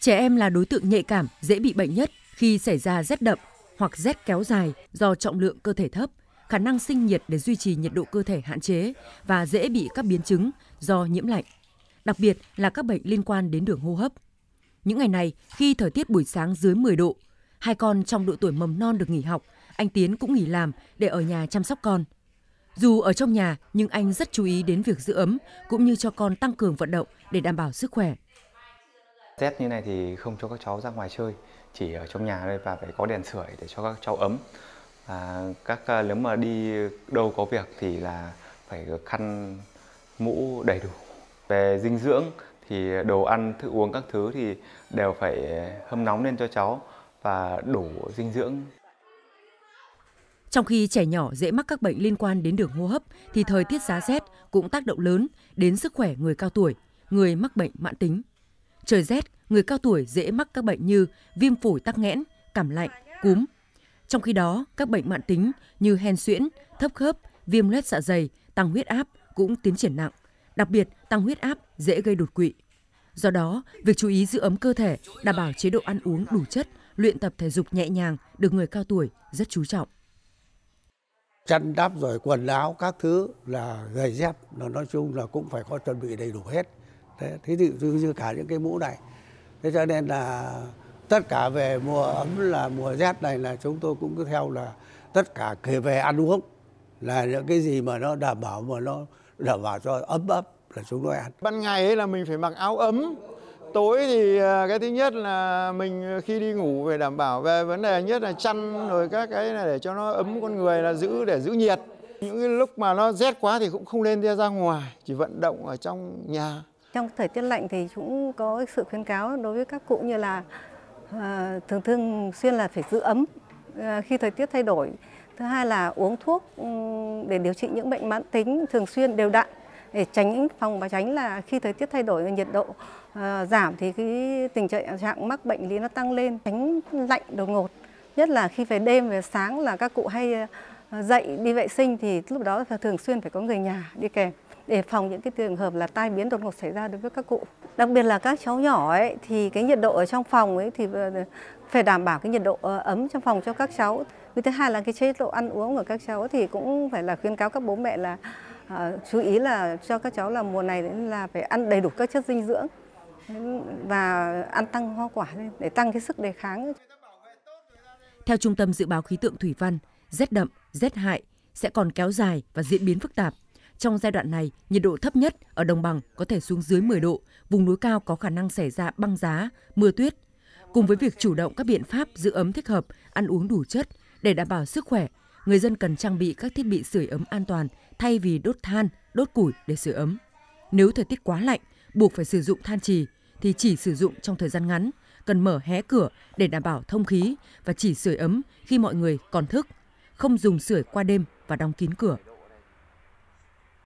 Trẻ em là đối tượng nhạy cảm, dễ bị bệnh nhất khi xảy ra rét đậm hoặc rét kéo dài do trọng lượng cơ thể thấp, khả năng sinh nhiệt để duy trì nhiệt độ cơ thể hạn chế và dễ bị các biến chứng do nhiễm lạnh, đặc biệt là các bệnh liên quan đến đường hô hấp. Những ngày này, khi thời tiết buổi sáng dưới 10 độ, hai con trong độ tuổi mầm non được nghỉ học, anh Tiến cũng nghỉ làm để ở nhà chăm sóc con. Dù ở trong nhà, nhưng anh rất chú ý đến việc giữ ấm cũng như cho con tăng cường vận động để đảm bảo sức khỏe rét như này thì không cho các cháu ra ngoài chơi chỉ ở trong nhà đây và phải có đèn sưởi để cho các cháu ấm và các à, nếu mà đi đâu có việc thì là phải khăn mũ đầy đủ về dinh dưỡng thì đồ ăn thức uống các thứ thì đều phải hâm nóng lên cho cháu và đủ dinh dưỡng trong khi trẻ nhỏ dễ mắc các bệnh liên quan đến đường hô hấp thì thời tiết giá rét cũng tác động lớn đến sức khỏe người cao tuổi, người mắc bệnh mãn tính. Trời rét, người cao tuổi dễ mắc các bệnh như viêm phổi tắc nghẽn, cảm lạnh, cúm. Trong khi đó, các bệnh mạng tính như hen suyễn, thấp khớp, viêm loét dạ dày, tăng huyết áp cũng tiến triển nặng. Đặc biệt, tăng huyết áp dễ gây đột quỵ. Do đó, việc chú ý giữ ấm cơ thể, đảm bảo chế độ ăn uống đủ chất, luyện tập thể dục nhẹ nhàng được người cao tuổi rất chú trọng. Chăn đắp rồi quần áo các thứ là giày dép là nói chung là cũng phải có chuẩn bị đầy đủ hết thế thế thì như, như cả những cái mũ này thế cho nên là tất cả về mùa ấm là mùa rét này là chúng tôi cũng cứ theo là tất cả kể về ăn uống là những cái gì mà nó đảm bảo mà nó đảm bảo cho ấm ấm là chúng tôi ăn ban ngày ấy là mình phải mặc áo ấm tối thì à, cái thứ nhất là mình khi đi ngủ phải đảm bảo về vấn đề nhất là chăn rồi các cái này để cho nó ấm con người là giữ để giữ nhiệt những cái lúc mà nó rét quá thì cũng không nên đi ra ngoài chỉ vận động ở trong nhà trong thời tiết lạnh thì cũng có sự khuyến cáo đối với các cụ như là à, thường thường xuyên là phải giữ ấm à, khi thời tiết thay đổi. Thứ hai là uống thuốc ừ, để điều trị những bệnh mãn tính thường xuyên đều đặn để tránh phòng và tránh là khi thời tiết thay đổi nhiệt độ à, giảm thì cái tình trạng trạng mắc bệnh lý nó tăng lên tránh lạnh đột ngột nhất là khi về đêm về sáng là các cụ hay dậy đi vệ sinh thì lúc đó thường xuyên phải có người nhà đi kèm để phòng những cái trường hợp là tai biến đột ngột xảy ra đối với các cụ. Đặc biệt là các cháu nhỏ ấy thì cái nhiệt độ ở trong phòng ấy thì ờ, phải đảm bảo cái nhiệt độ ờ, ấm trong phòng cho các cháu. Với thứ hai là cái chế độ ăn uống của các cháu thì cũng phải là khuyến cáo các bố mẹ là à, chú ý là cho các cháu là mùa này là phải ăn đầy đủ các chất dinh dưỡng và ăn tăng hoa quả lên để tăng cái sức đề kháng. Theo Trung tâm Dự báo Khí tượng Thủy văn, rét đậm, rét hại sẽ còn kéo dài và diễn biến phức tạp trong giai đoạn này, nhiệt độ thấp nhất ở đồng bằng có thể xuống dưới 10 độ, vùng núi cao có khả năng xảy ra băng giá, mưa tuyết. Cùng với việc chủ động các biện pháp giữ ấm thích hợp, ăn uống đủ chất để đảm bảo sức khỏe, người dân cần trang bị các thiết bị sưởi ấm an toàn thay vì đốt than, đốt củi để sưởi ấm. Nếu thời tiết quá lạnh, buộc phải sử dụng than trì thì chỉ sử dụng trong thời gian ngắn, cần mở hé cửa để đảm bảo thông khí và chỉ sưởi ấm khi mọi người còn thức, không dùng sưởi qua đêm và đóng kín cửa.